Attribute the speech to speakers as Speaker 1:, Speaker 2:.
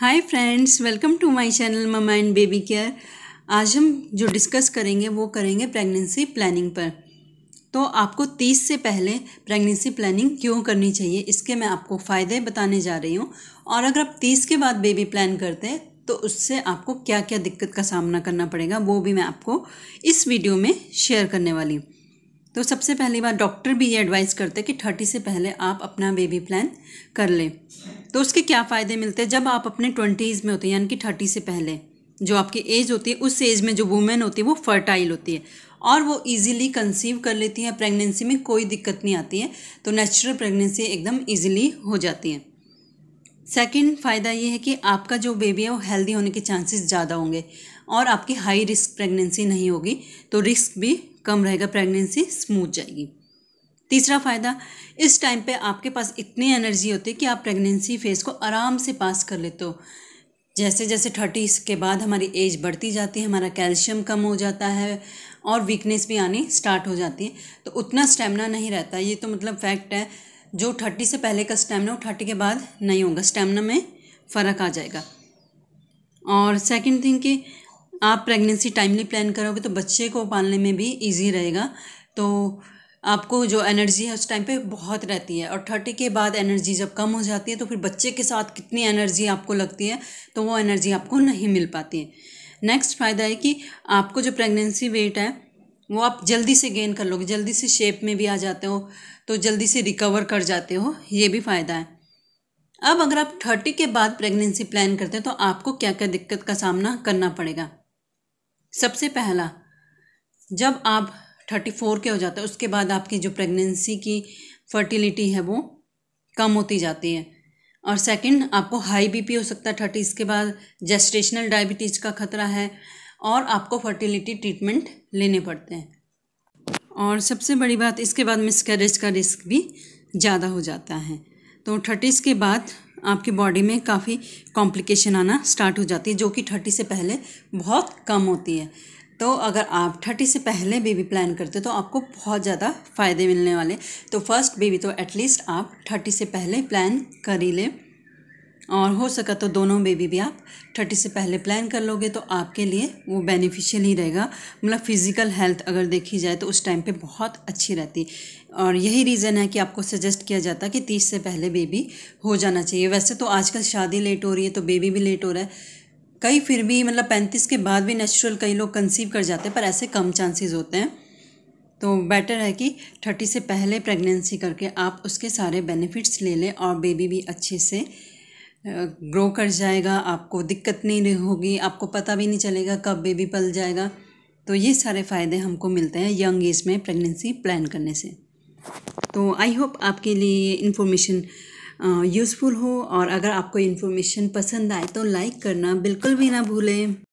Speaker 1: hi friends welcome to my channel mama and baby care आज हम जो discuss करेंगे वो करेंगे प्रेगनेंसी प्लानिंग पर तो आपको तीस से पहले प्रेगनेंसी प्लानिंग क्यों करनी चाहिए इसके मैं आपको फ़ायदे बताने जा रही हूँ और अगर आप तीस के बाद बेबी प्लान करते हैं तो उससे आपको क्या क्या दिक्कत का सामना करना पड़ेगा वो भी मैं आपको इस वीडियो में शेयर करने वाली हूँ तो सबसे पहली बात डॉक्टर भी ये एडवाइस करते हैं कि थर्टी से पहले आप अपना बेबी प्लान कर लें तो उसके क्या फ़ायदे मिलते हैं जब आप अपने ट्वेंटीज़ में होते हैं यानी कि थर्टी से पहले जो आपकी एज होती है उस एज में जो वुमेन होती है वो फर्टाइल होती है और वो इजीली कंसीव कर लेती है प्रेगनेंसी में कोई दिक्कत नहीं आती है तो नेचुरल प्रेगनेंसी एकदम इजीली हो जाती है सेकंड फ़ायदा ये है कि आपका जो बेबी है वो हेल्दी होने के चांसेस ज़्यादा होंगे और आपकी हाई रिस्क प्रेगनेंसी नहीं होगी तो रिस्क भी कम रहेगा प्रेगनेंसी स्मूथ जाएगी तीसरा फ़ायदा इस टाइम पे आपके पास इतनी एनर्जी होती है कि आप प्रेगनेंसी फेज़ को आराम से पास कर लेते हो जैसे जैसे थर्टीज़ के बाद हमारी एज बढ़ती जाती है हमारा कैल्शियम कम हो जाता है और वीकनेस भी आनी स्टार्ट हो जाती है तो उतना स्टेमिना नहीं रहता ये तो मतलब फैक्ट है जो थर्टी से पहले का स्टेमिना वो थर्टी के बाद नहीं होगा स्टेमिना में फ़र्क आ जाएगा और सेकंड थिंग कि आप प्रेगनेंसी टाइमली प्लान करोगे तो बच्चे को पालने में भी इजी रहेगा तो आपको जो एनर्जी है उस टाइम पे बहुत रहती है और थर्टी के बाद एनर्जी जब कम हो जाती है तो फिर बच्चे के साथ कितनी एनर्जी आपको लगती है तो वो एनर्जी आपको नहीं मिल पाती है नेक्स्ट फ़ायदा है कि आपको जो प्रेगनेंसी वेट है वो आप जल्दी से गेन कर लोगे जल्दी से शेप में भी आ जाते हो तो जल्दी से रिकवर कर जाते हो ये भी फ़ायदा है अब अगर आप थर्टी के बाद प्रेगनेंसी प्लान करते हैं तो आपको क्या क्या दिक्कत का सामना करना पड़ेगा सबसे पहला जब आप थर्टी फोर के हो जाता है उसके बाद आपकी जो प्रेगनेंसी की फर्टिलिटी है वो कम होती जाती है और सेकंड आपको हाई बीपी हो सकता है थर्टीज़ के बाद जेस्टेशनल डायबिटीज़ का खतरा है और आपको फर्टिलिटी ट्रीटमेंट लेने पड़ते हैं और सबसे बड़ी बात इसके बाद मिसकैरेज का रिस्क भी ज़्यादा हो जाता है तो थर्टीज़ के बाद आपकी बॉडी में काफ़ी कॉम्प्लिकेशन आना स्टार्ट हो जाती है जो कि थर्टी से पहले बहुत कम होती है तो अगर आप थर्टी से पहले बेबी प्लान करते हो तो आपको बहुत ज़्यादा फ़ायदे मिलने वाले तो फर्स्ट बेबी तो एटलीस्ट आप थर्टी से पहले प्लान कर ही लें और हो सका तो दोनों बेबी भी आप थर्टी से पहले प्लान कर लोगे तो आपके लिए वो बेनिफिशियल ही रहेगा मतलब फ़िज़िकल हेल्थ अगर देखी जाए तो उस टाइम पे बहुत अच्छी रहती और यही रीज़न है कि आपको सजेस्ट किया जाता है कि तीस से पहले बेबी हो जाना चाहिए वैसे तो आजकल शादी लेट हो रही है तो बेबी भी लेट हो रहा है कई फिर भी मतलब पैंतीस के बाद भी नेचुरल कई लोग कंसीव कर जाते हैं पर ऐसे कम चांसेस होते हैं तो बेटर है कि थर्टी से पहले प्रेगनेंसी करके आप उसके सारे बेनिफिट्स ले लें और बेबी भी अच्छे से ग्रो कर जाएगा आपको दिक्कत नहीं होगी आपको पता भी नहीं चलेगा कब बेबी पल जाएगा तो ये सारे फ़ायदे हमको मिलते हैं यंग एज में प्रेगनेंसी प्लान करने से तो आई होप आपके लिए इन्फॉर्मेशन यूज़फुल हो और अगर आपको इन्फॉर्मेशन पसंद आए तो लाइक करना बिल्कुल भी ना भूलें